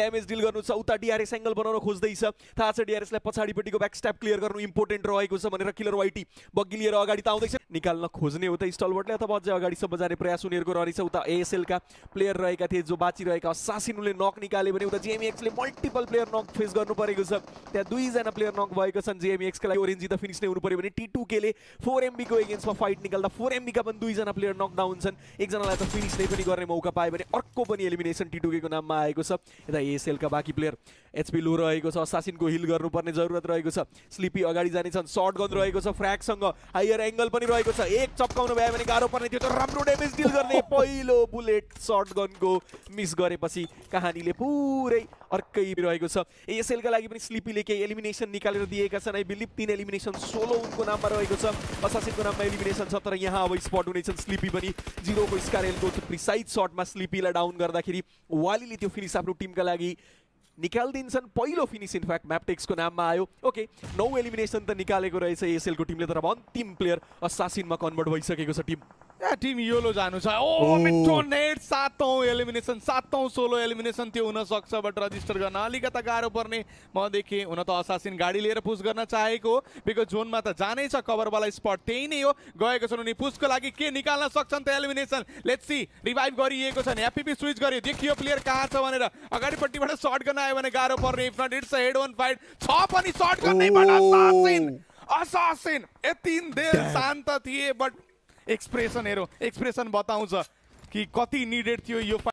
damage deal गर्नु छ उता डिआरएस एङ्गल बनाउन खोज्दैछ थाहा छ डिआरएसलाई पछाडिपट्टिको ब्याक स्ट्याप क्लियर गर्नु इम्पोर्टेन्ट रहेको छ भनेर किलर वाइटी बग्गी लिएर अगाडि त आउँदैछ निकाल्न खोज्ने हो त स्टलबर्टले अथवा अझै अगाडिसम्म जाने प्रयास उनीहरूको रहेछ उता एएसएलका प्लेयर रहेका थिए जो बाँचिरहेका सासिनुले नक निकाल्यो भने उता जिएमएक्सले मल्टिपल प्लेयर नक फेस गर्नु परेको छ त्यहाँ दुईजना प्लेयर नक भएको छन् e का लागि ओरेन्जी त फिनिस नै हुनु पऱ्यो भने टी टू फोर एमबीको एगेन्स्टमा फाइट निकाल्दा फोर एमबीका पनि दुईजना प्लेयर नकडाउन छन् एकजनालाई त फिनिस नै पनि गर्ने मौका पायो भने अर्को पनि एलिमिनेसन टी टू नाममा आएको छ एसएलका बाँकी प्लेयर एचपी लो रहेको छ सासिनको हिल गर्नुपर्ने जरुरत रहेको छ स्लिपी अगाडि जानेछन् सर्ट गन रहेको छ फ्र्याकसँग हायर एङ्गल पनि रहेको छ एक चप्काउनु भयो भने गाह्रो पर्ने थियो तर राम्रो ड्यामेज डिल गर्ने पहिलो बुलेट सर्ट गनको मिस गरेपछि कहानीले पुरै अर्को ठ्याक्कै रहेको छ एएसएलका लागि पनि स्लिपीले केही एलिमिनेसन निकालेर दिएका छन् आई बिलिभ तिन एलिमिनेसन सोलो उनको नाममा रहेको छ असासिनको नाममा एलिमिनेसन छ तर यहाँ अब स्पट हुनेछन् स्लिपी पनि जिरोको स्कारएलको प्रिसाइज सर्टमा स्लिपीलाई डाउन गर्दाखेरि वालीले त्यो फिनिस आफ्नो टिमका लागि निकालिदिन्छन् पहिलो फिनिस इनफ्याक्ट म्यापटेक्सको नाममा आयो ओके नौ एलिमिनेसन त निकालेको रहेछ एएसएलको टिमले तर अन्तिम प्लेयर असासिनमा कन्भर्ट भइसकेको छ टिम टिम योलो जानु छ ओ मिठो नेट सातौँ एलिमिनेसन सातौँ सोलो एलिमिनेसन त्यो हुनसक्छ बट रजिस्टर गर्न अलिकता गाह्रो पर्ने म देखेँ हुन त असासिन गाडी लिएर पुस गर्न चाहेको बिकज जोनमा त जानै छ कभरवाला स्पट त्यही नै हो गएको छन् उनी पुसको लागि के निकाल्न सक्छन् त एलिमिनेसन सी रिभाइभ गरिएको नि एपिपी स्विच गर्यो देखियो प्लेयर कहाँ छ भनेर अगाडिपट्टिबाट सर्ट गर्न आयो भने गाह्रो पर्ने if not it's head on fight छ पनि सर्ट गर्नैबाट असासिन असासिन यति देर शान्त थिए बट एक्सप्रेसन हेरौँ एक्सप्रेसन बताउँछ कि कति निडेड थियो यो